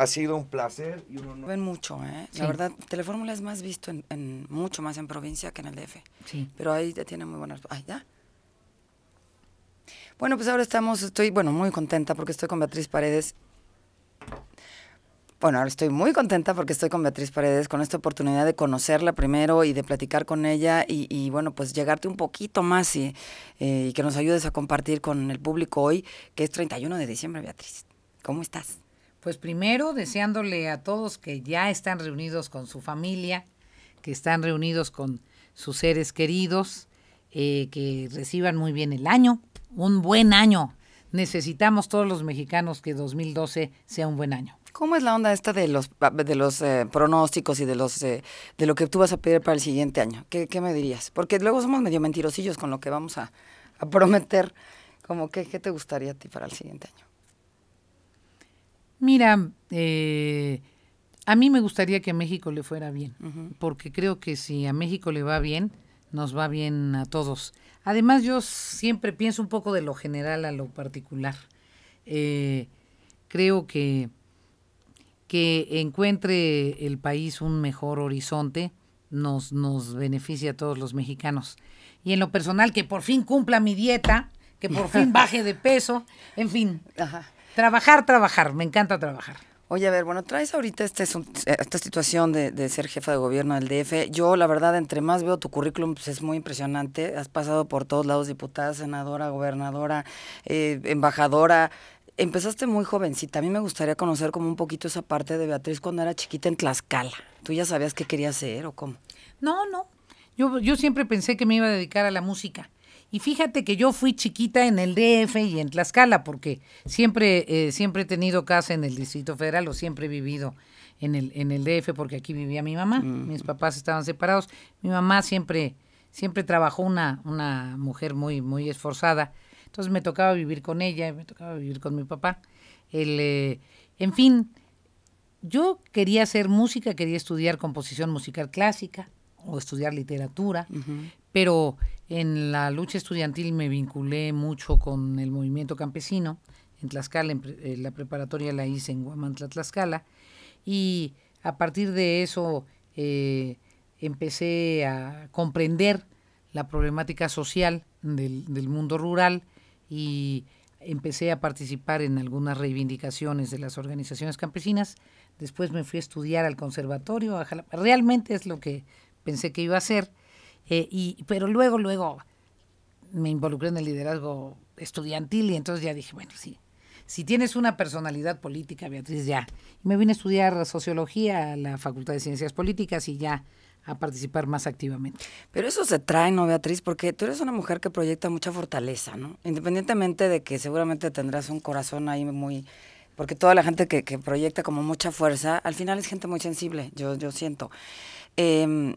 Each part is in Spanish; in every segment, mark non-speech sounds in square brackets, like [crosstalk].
Ha sido un placer y un honor. Ven mucho, ¿eh? La verdad, Telefórmula es más visto en, en, mucho más en provincia que en el DF. Sí. Pero ahí ya tiene muy buenas. Ay, ya. Bueno, pues ahora estamos, estoy, bueno, muy contenta porque estoy con Beatriz Paredes. Bueno, ahora estoy muy contenta porque estoy con Beatriz Paredes, con esta oportunidad de conocerla primero y de platicar con ella y, y bueno, pues llegarte un poquito más y, eh, y que nos ayudes a compartir con el público hoy, que es 31 de diciembre, Beatriz. ¿Cómo estás? Pues primero deseándole a todos que ya están reunidos con su familia, que están reunidos con sus seres queridos, eh, que reciban muy bien el año, un buen año. Necesitamos todos los mexicanos que 2012 sea un buen año. ¿Cómo es la onda esta de los ah, de los eh, pronósticos y de los eh, de lo que tú vas a pedir para el siguiente año? ¿Qué, me dirías? Porque luego somos medio mentirosillos con lo que vamos a, prometer. Como que, ¿Qué te gustaría a ti para el siguiente año? Mira, eh, a mí me gustaría que a México le fuera bien, porque creo que si a México le va bien, nos va bien a todos. Además, yo siempre pienso un poco de lo general a lo particular. Eh, creo que, que encuentre el país un mejor horizonte nos, nos beneficia a todos los mexicanos. Y en lo personal, que por fin cumpla mi dieta, que por fin [laughs] baje de peso, en fin. Trabajar, trabajar, me encanta trabajar. Oye, a ver, bueno, traes ahorita este, esta situación de, ser jefa de gobierno del DF. Yo, la verdad, entre más veo tu currículum, pues es muy impresionante. Has pasado por todos lados, diputada, senadora, gobernadora, eh, embajadora. Empezaste muy jovencita. A mí me gustaría conocer como un poquito esa parte de Beatriz cuando era chiquita en Tlaxcala. ¿Tú ya sabías qué querías hacer o cómo? No, no. Yo, yo siempre pensé que me iba a dedicar a la música. Y fíjate que yo fui chiquita en el DF y en Tlaxcala, porque siempre, eh, siempre he tenido casa en el Distrito Federal o siempre he vivido en el, en el DF, porque aquí vivía mi mamá. Mm. Mis papás estaban separados. Mi mamá siempre, siempre trabajó una, una mujer muy, muy esforzada. Entonces me tocaba vivir con ella, me tocaba vivir con mi papá. El, eh, en fin, yo quería hacer música, quería estudiar composición musical clásica o estudiar literatura, pero en la lucha estudiantil me vinculé mucho con el movimiento campesino en Tlaxcala, eh, la preparatoria la hice en Guamantla, Tlaxcala, y a partir de eso eh, empecé a comprender la problemática social del, mundo rural y empecé a participar en algunas reivindicaciones de las organizaciones campesinas. Después me fui a estudiar al conservatorio. Realmente es lo que pensé que iba a ser, eh, y, pero luego, luego me involucré en el liderazgo estudiantil y entonces ya dije, bueno, sí, si tienes una personalidad política, Beatriz, ya. Y me vine a estudiar sociología a la Facultad de Ciencias Políticas y ya a participar más activamente. Pero eso se trae, ¿no, Beatriz? Porque tú eres una mujer que proyecta mucha fortaleza, ¿no? Independientemente de que seguramente tendrás un corazón ahí muy... Porque toda la gente que, que proyecta como mucha fuerza, al final es gente muy sensible, yo, yo siento. Em,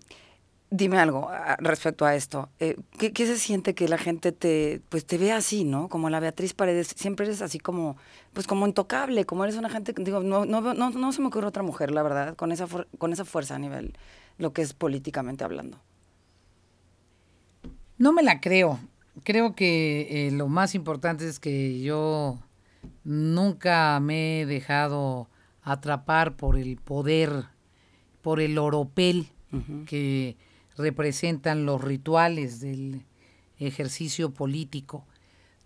dime algo respecto a esto. Eh, ¿qué, se siente que la gente te, pues, te vea así, ¿no? Como la Beatriz Paredes, siempre eres así como, pues como intocable, como eres una gente, digo, no, no, no, se me ocurre otra mujer, la verdad, con esa, con esa fuerza a nivel, lo que es políticamente hablando. No me la creo. Creo que eh, lo más importante es que yo nunca me he dejado atrapar por el poder por el oropel que representan los rituales del ejercicio político.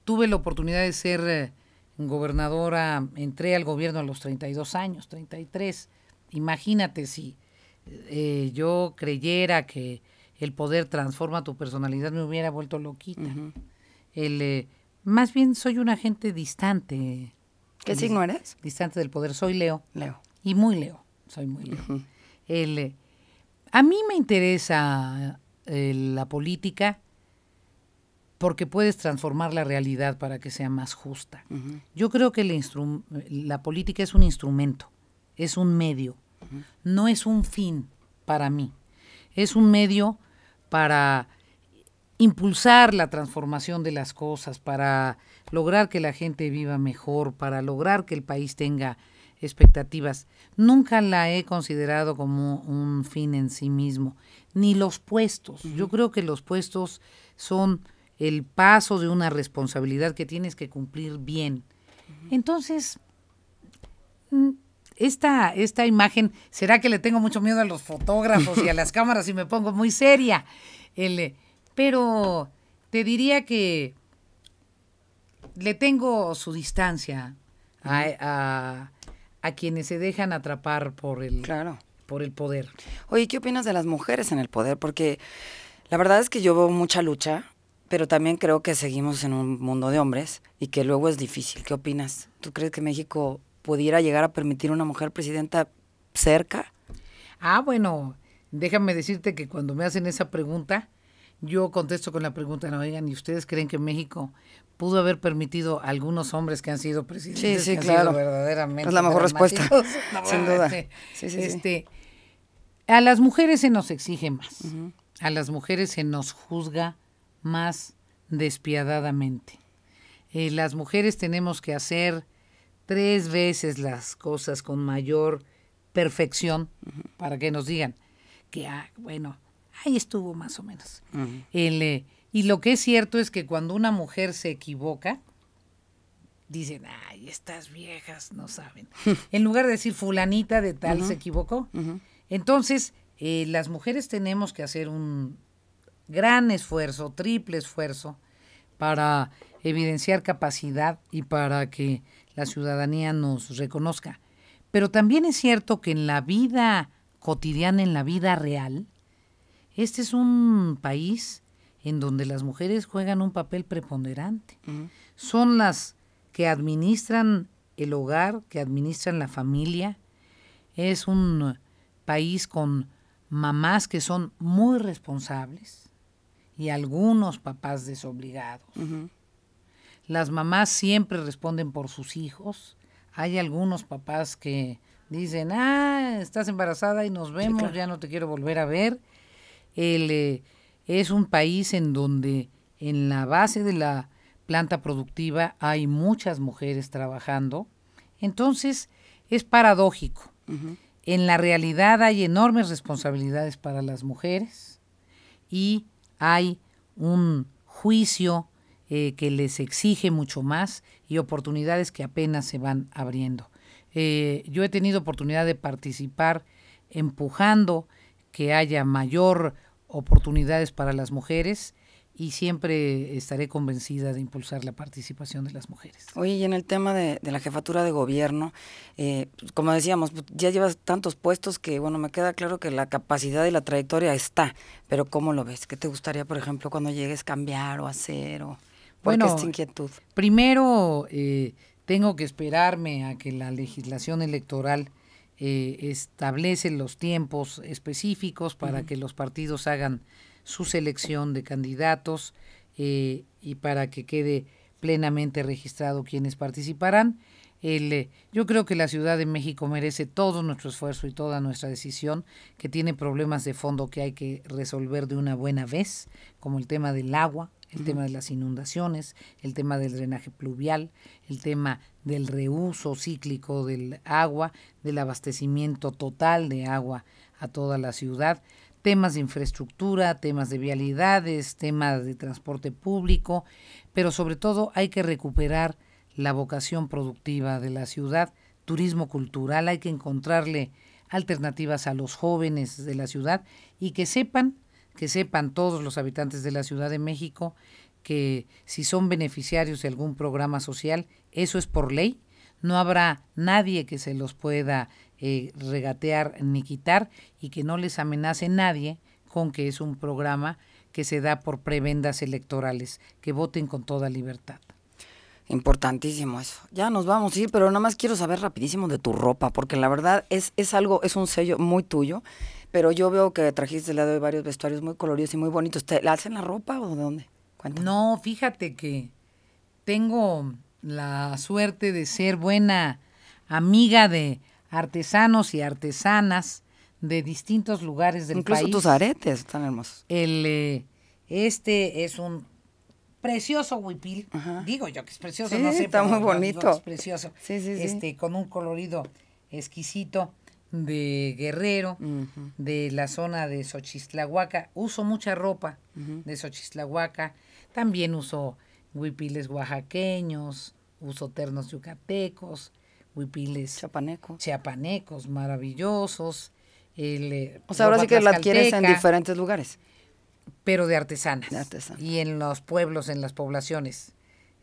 Tuve la oportunidad de ser eh, gobernadora, entré al gobierno a los 32 años, 33. Imagínate si eh, yo creyera que el poder transforma tu personalidad, me hubiera vuelto loquita. el, eh, más bien soy una gente distante. ¿Qué signo eres? Distante del poder. Soy Leo. Leo. Y muy Leo. Soy muy Leo. Eh, a mí me interesa eh, la política porque puedes transformar la realidad para que sea más justa. Yo creo que la, política es un instrumento, es un medio, no es un fin para mí, es un medio para impulsar la transformación de las cosas, para lograr que la gente viva mejor, para lograr que el país tenga expectativas. Nunca la he considerado como un fin en sí mismo, ni los puestos. Yo creo que los puestos son el paso de una responsabilidad que tienes que cumplir bien. Entonces, mm, esta, esta imagen, ¿será que le tengo mucho miedo a los fotógrafos y a las [laughs] cámaras y me pongo muy seria? Eh, pero te diría que le tengo su distancia a, a quienes se dejan atrapar por el, por el poder. Oye, ¿qué opinas de las mujeres en el poder? Porque la verdad es que yo veo mucha lucha, pero también creo que seguimos en un mundo de hombres y que luego es difícil. ¿Qué opinas? ¿Tú crees que México pudiera llegar a permitir una mujer presidenta cerca? Ah, bueno, déjame decirte que cuando me hacen esa pregunta, yo contesto con la pregunta, no oigan, ¿y ustedes creen que México pudo haber permitido a algunos hombres que han sido presidentes? Sí, sí, claro. verdaderamente. Es la mejor respuesta, [laughs] sin duda. Este, este, a las mujeres se nos exige más. A las mujeres se nos juzga más despiadadamente. Eh, las mujeres tenemos que hacer tres veces las cosas con mayor perfección para que nos digan que, ah, bueno, ahí estuvo más o menos. Eh, y lo que es cierto es que cuando una mujer se equivoca, dicen, ay, estas viejas no saben. [laughs] en lugar de decir fulanita de tal se equivocó. Entonces, eh, las mujeres tenemos que hacer un gran esfuerzo, triple esfuerzo, para evidenciar capacidad y para que la ciudadanía nos reconozca. Pero también es cierto que en la vida cotidiana, en la vida real, este es un país en donde las mujeres juegan un papel preponderante. Son las que administran el hogar, que administran la familia. Es un país con mamás que son muy responsables y algunos papás desobligados. Las mamás siempre responden por sus hijos. Hay algunos papás que dicen, ah, estás embarazada y nos vemos, ya no te quiero volver a ver. El, es un país en donde en la base de la planta productiva hay muchas mujeres trabajando. Entonces, es paradójico. En la realidad hay enormes responsabilidades para las mujeres y hay un juicio eh, que les exige mucho más y oportunidades que apenas se van abriendo. Eh, yo he tenido oportunidad de participar empujando que haya mayor oportunidades para las mujeres y siempre estaré convencida de impulsar la participación de las mujeres. Oye, y en el tema de, la jefatura de gobierno, eh, pues, como decíamos, pues, ya llevas tantos puestos que, bueno, me queda claro que la capacidad y la trayectoria está, pero ¿cómo lo ves? ¿Qué te gustaría, por ejemplo, cuando llegues cambiar o hacer? O, bueno, esta inquietud? Primero, eh, tengo que esperarme a que la legislación electoral eh, establece los tiempos específicos para que los partidos hagan su selección de candidatos eh, y para que quede plenamente registrado quienes participarán. Eh, yo creo que la Ciudad de México merece todo nuestro esfuerzo y toda nuestra decisión, que tiene problemas de fondo que hay que resolver de una buena vez, como el tema del agua, el tema de las inundaciones, el tema del drenaje pluvial, el tema del reuso cíclico del agua, del abastecimiento total de agua a toda la ciudad, temas de infraestructura, temas de vialidades, temas de transporte público, pero sobre todo hay que recuperar la vocación productiva de la ciudad, turismo cultural, hay que encontrarle alternativas a los jóvenes de la ciudad y que sepan que sepan todos los habitantes de la Ciudad de México que si son beneficiarios de algún programa social, eso es por ley, no habrá nadie que se los pueda eh, regatear ni quitar y que no les amenace nadie con que es un programa que se da por prebendas electorales, que voten con toda libertad. Importantísimo eso. Ya nos vamos, sí, pero nada más quiero saber rapidísimo de tu ropa, porque la verdad es, es algo, es un sello muy tuyo, pero yo veo que trajiste el día de varios vestuarios muy coloridos y muy bonitos. ¿Te la hacen la ropa o de dónde? No, fíjate que tengo la suerte de ser buena amiga de artesanos y artesanas de distintos lugares del país. Incluso tus aretes están hermosos. El, eh, este es un precioso huipil. Digo yo que es precioso, no sé. Está muy bonito. Es precioso. este, Con un colorido exquisito de Guerrero, de la zona de Xochistlahuaca, Uso mucha ropa de Xochistlahuaca, También uso huipiles oaxaqueños, uso ternos yucatecos, huipiles chapanecos, chiapanecos maravillosos. Eh, o sea, ahora sí que lo adquieres en diferentes lugares pero de artesanas. De Y en los pueblos, en las poblaciones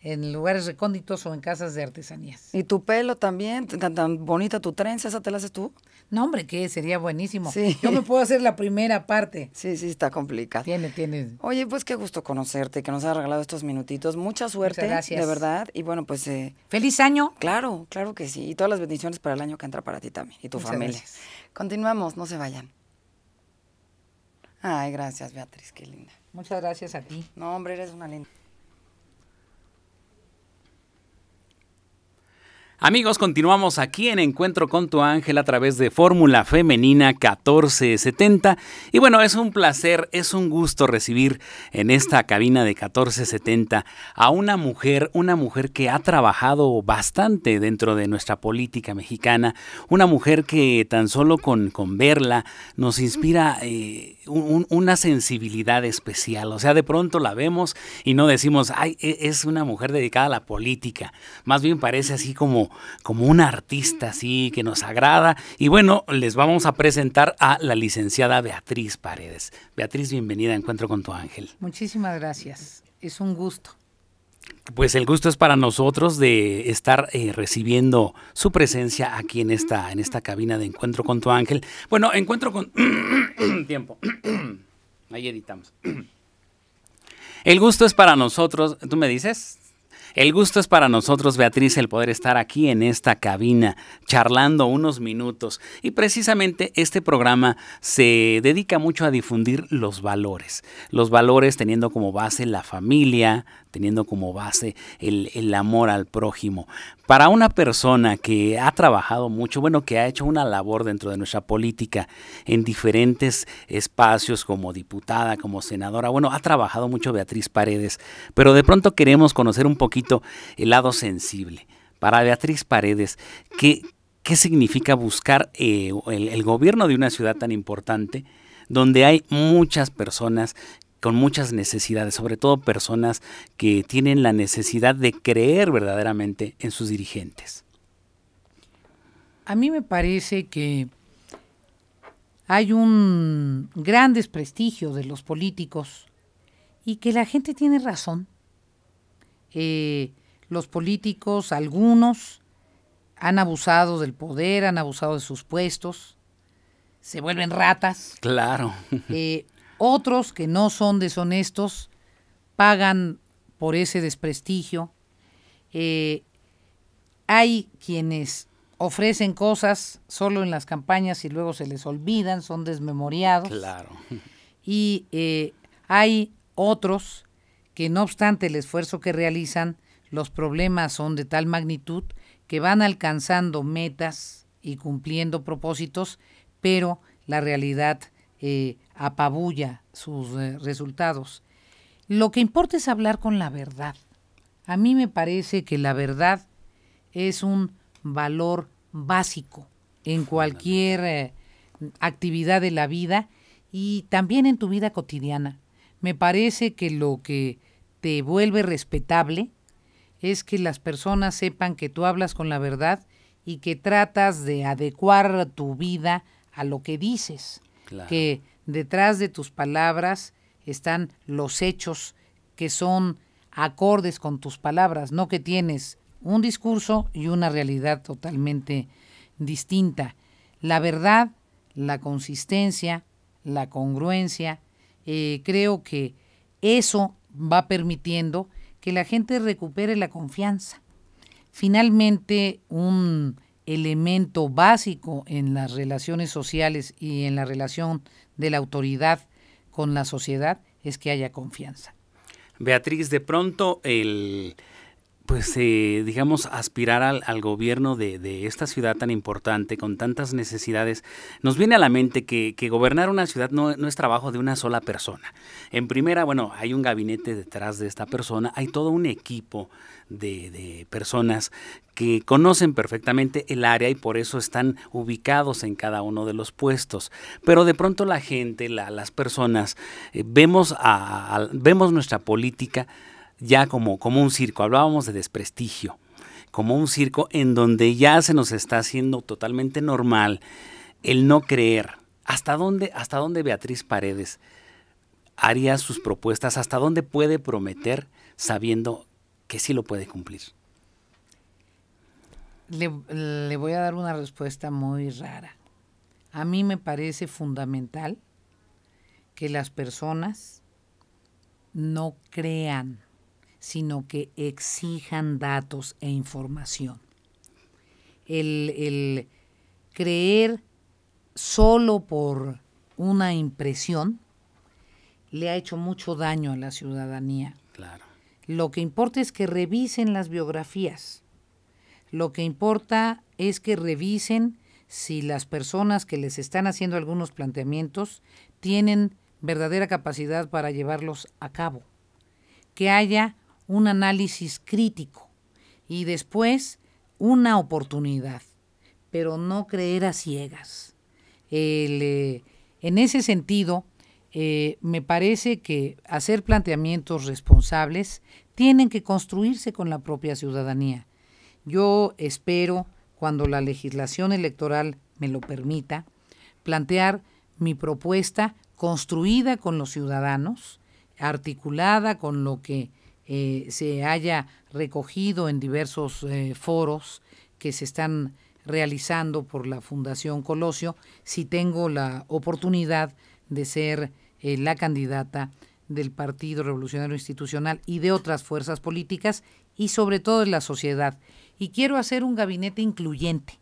en lugares recónditos o en casas de artesanías. ¿Y tu pelo también? ¿Tan, bonita tu trenza? ¿Esa te la haces tú? No, hombre, que sería buenísimo. Yo me puedo hacer la primera parte. [laughs] Sí, sí, está complicado. Tiene, tiene. Oye, pues qué gusto conocerte, que nos has regalado estos minutitos. Mucha suerte. gracias. De verdad. Y bueno, pues... Eh, ¡Feliz año! Claro, claro que sí. Y todas las bendiciones para el año que entra para ti también y tu familia. Continuamos, no se vayan. Ay, gracias, Beatriz, qué linda. Muchas gracias a ti. No, hombre, eres una linda. Amigos, continuamos aquí en Encuentro con tu Ángel a través de Fórmula Femenina 1470. Y bueno, es un placer, es un gusto recibir en esta cabina de 1470 a una mujer, una mujer que ha trabajado bastante dentro de nuestra política mexicana, una mujer que tan solo con, con verla nos inspira... Eh, una sensibilidad especial. O sea, de pronto la vemos y no decimos, ay, e, es una mujer dedicada a la política. Más bien parece así como, como una artista, así que nos agrada. Y bueno, les vamos a presentar a la licenciada Beatriz Paredes. Beatriz, bienvenida a Encuentro con tu Ángel. Muchísimas gracias. Es un gusto. Pues el gusto es para nosotros de estar eh, recibiendo su presencia aquí en esta, en esta cabina de Encuentro con tu Ángel. Bueno, Encuentro con... [coughs] tiempo. [coughs] Ahí editamos. [coughs] El gusto es para nosotros, ¿tú me dices? El gusto es para nosotros, Beatriz, el poder estar aquí en esta cabina charlando unos minutos. Y precisamente este programa se dedica mucho a difundir los valores. Los valores teniendo como base la familia, teniendo como base el, amor al prójimo. Para una persona que ha trabajado mucho, bueno, que ha hecho una labor dentro de nuestra política en diferentes espacios como diputada, como senadora, bueno, ha trabajado mucho Beatriz Paredes, pero de pronto queremos conocer un poquito el lado sensible. Para Beatriz Paredes, ¿qué, qué significa buscar eh, el, gobierno de una ciudad tan importante donde hay muchas personas con muchas necesidades, sobre todo personas que tienen la necesidad de creer verdaderamente en sus dirigentes. A mí me parece que hay un gran desprestigio de los políticos y que la gente tiene razón. Eh, los políticos, algunos, han abusado del poder, han abusado de sus puestos, se vuelven ratas. Claro. Eh, otros que no son deshonestos pagan por ese desprestigio. Eh, hay quienes ofrecen cosas solo en las campañas y luego se les olvidan, son desmemoriados. Claro. Y eh, hay otros que no obstante el esfuerzo que realizan, los problemas son de tal magnitud que van alcanzando metas y cumpliendo propósitos, pero la realidad eh, apabulla sus eh, resultados. Lo que importa es hablar con la verdad. A mí me parece que la verdad es un valor básico en cualquier eh, actividad de la vida y también en tu vida cotidiana. Me parece que lo que te vuelve respetable es que las personas sepan que tú hablas con la verdad y que tratas de adecuar tu vida a lo que dices. Que Detrás de tus palabras están los hechos que son acordes con tus palabras, no que tienes un discurso y una realidad totalmente distinta. La verdad, la consistencia, la congruencia, eh, creo que eso va permitiendo que la gente recupere la confianza. Finalmente, un elemento básico en las relaciones sociales y en la relación de la autoridad con la sociedad es que haya confianza. Beatriz, de pronto el pues, eh, digamos, aspirar al, gobierno de, esta ciudad tan importante, con tantas necesidades, nos viene a la mente que, gobernar una ciudad no, es trabajo de una sola persona. En primera, bueno, hay un gabinete detrás de esta persona, hay todo un equipo de, personas que conocen perfectamente el área y por eso están ubicados en cada uno de los puestos. Pero de pronto la gente, las personas, eh, vemos, a, vemos nuestra política, ya como, como un circo, hablábamos de desprestigio, como un circo en donde ya se nos está haciendo totalmente normal el no creer. ¿Hasta dónde, hasta Beatriz Paredes haría sus propuestas? ¿Hasta dónde puede prometer sabiendo que sí lo puede cumplir? le, voy a dar una respuesta muy rara. A mí me parece fundamental que las personas no crean sino que exijan datos e información. El, creer solo por una impresión le ha hecho mucho daño a la ciudadanía. Claro. Lo que importa es que revisen las biografías. Lo que importa es que revisen si las personas que les están haciendo algunos planteamientos tienen verdadera capacidad para llevarlos a cabo. Que haya un análisis crítico y después una oportunidad, pero no creer a ciegas. Eh, en ese sentido, eh, me parece que hacer planteamientos responsables tienen que construirse con la propia ciudadanía. Yo espero, cuando la legislación electoral me lo permita, plantear mi propuesta construida con los ciudadanos, articulada con lo que eh, se haya recogido en diversos eh, foros que se están realizando por la Fundación Colosio, si tengo la oportunidad de ser eh, la candidata del Partido Revolucionario Institucional y de otras fuerzas políticas y sobre todo de la sociedad. Y quiero hacer un gabinete incluyente,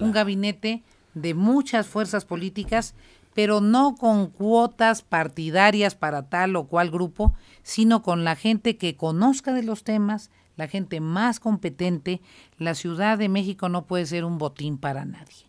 un gabinete de muchas fuerzas políticas pero no con cuotas partidarias para tal o cual grupo, sino con la gente que conozca de los temas, la gente más competente. La Ciudad de México no puede ser un botín para nadie.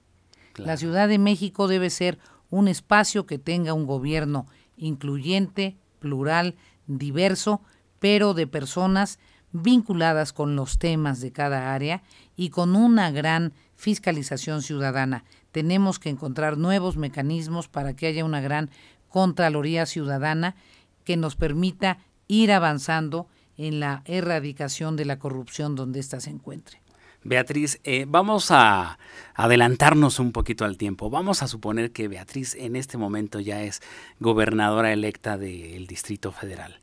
La Ciudad de México debe ser un espacio que tenga un gobierno incluyente, plural, diverso, pero de personas vinculadas con los temas de cada área y con una gran fiscalización ciudadana tenemos que encontrar nuevos mecanismos para que haya una gran Contraloría Ciudadana que nos permita ir avanzando en la erradicación de la corrupción donde ésta se encuentre. Beatriz, eh, vamos a adelantarnos un poquito al tiempo. Vamos a suponer que Beatriz en este momento ya es gobernadora electa del Distrito Federal.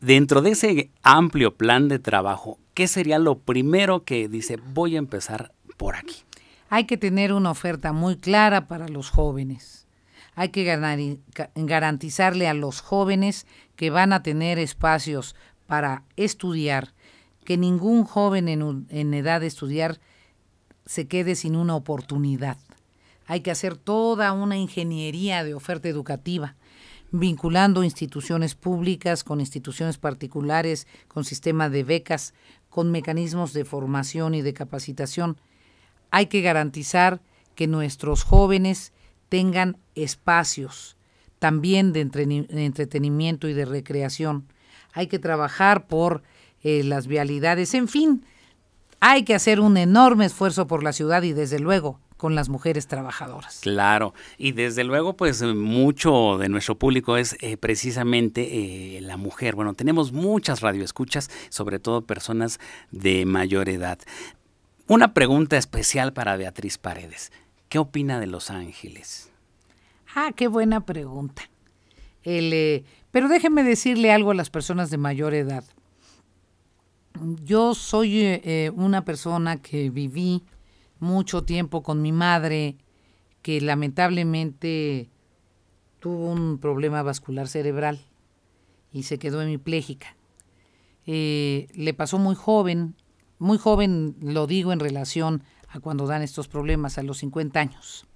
Dentro de ese amplio plan de trabajo, ¿qué sería lo primero que dice voy a empezar por aquí? Hay que tener una oferta muy clara para los jóvenes. Hay que garantizarle a los jóvenes que van a tener espacios para estudiar, que ningún joven en, edad de estudiar se quede sin una oportunidad. Hay que hacer toda una ingeniería de oferta educativa, vinculando instituciones públicas con instituciones particulares, con sistema de becas, con mecanismos de formación y de capacitación. Hay que garantizar que nuestros jóvenes tengan espacios también de, entretenimiento y de recreación. Hay que trabajar por eh, las vialidades, en fin, hay que hacer un enorme esfuerzo por la ciudad y desde luego con las mujeres trabajadoras. Claro, y desde luego pues mucho de nuestro público es eh, precisamente eh, la mujer. Bueno, tenemos muchas radioescuchas, sobre todo personas de mayor edad. Una pregunta especial para Beatriz Paredes. ¿Qué opina de Los Ángeles? Ah, qué buena pregunta. Eh, pero déjeme decirle algo a las personas de mayor edad. Yo soy eh, eh, una persona que viví mucho tiempo con mi madre, que lamentablemente tuvo un problema vascular cerebral y se quedó hemipléjica. le pasó muy joven muy joven, lo digo en relación a cuando dan estos problemas, a los 50 años.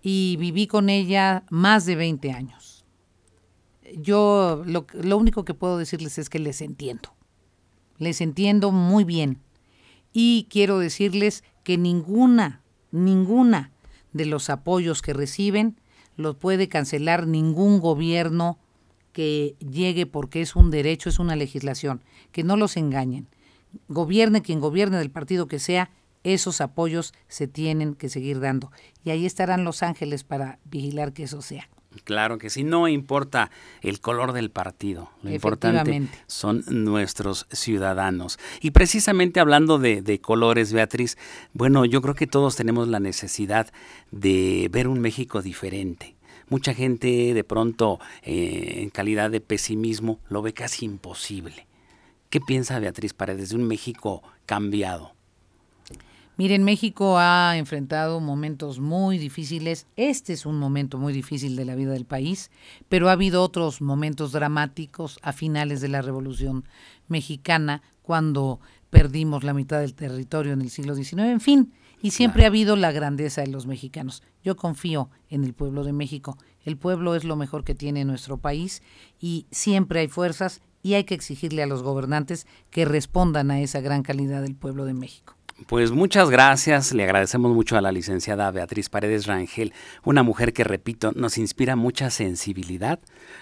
Y viví con ella más de 20 años. Yo lo, lo único que puedo decirles es que les entiendo. Les entiendo muy bien. Y quiero decirles que ninguna, ninguna de los apoyos que reciben los puede cancelar ningún gobierno que llegue porque es un derecho, es una legislación. Que no los engañen gobierne quien gobierne del partido que sea, esos apoyos se tienen que seguir dando. Y ahí estarán los ángeles para vigilar que eso sea. Claro que sí, no importa el color del partido, lo importante son nuestros ciudadanos. Y precisamente hablando de, colores, Beatriz, bueno, yo creo que todos tenemos la necesidad de ver un México diferente. Mucha gente de pronto eh, en calidad de pesimismo lo ve casi imposible. ¿Qué piensa Beatriz Paredes de un México cambiado? Miren, México ha enfrentado momentos muy difíciles. Este es un momento muy difícil de la vida del país, pero ha habido otros momentos dramáticos a finales de la Revolución Mexicana, cuando perdimos la mitad del territorio en el siglo XIX, en fin. Y siempre ha habido la grandeza de los mexicanos. Yo confío en el pueblo de México. El pueblo es lo mejor que tiene nuestro país y siempre hay fuerzas y hay que exigirle a los gobernantes que respondan a esa gran calidad del pueblo de México. Pues muchas gracias, le agradecemos mucho a la licenciada Beatriz Paredes Rangel, una mujer que, repito, nos inspira mucha sensibilidad,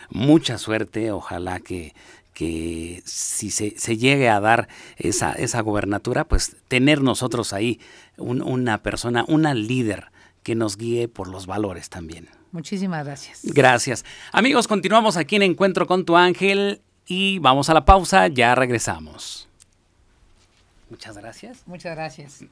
mucha suerte, ojalá que, que si se, llegue a dar esa, esa gobernatura, pues tener nosotros ahí una persona, una líder que nos guíe por los valores también. Muchísimas gracias. Gracias. Amigos, continuamos aquí en Encuentro con tu Ángel y vamos a la pausa, ya regresamos. Muchas gracias. Muchas gracias.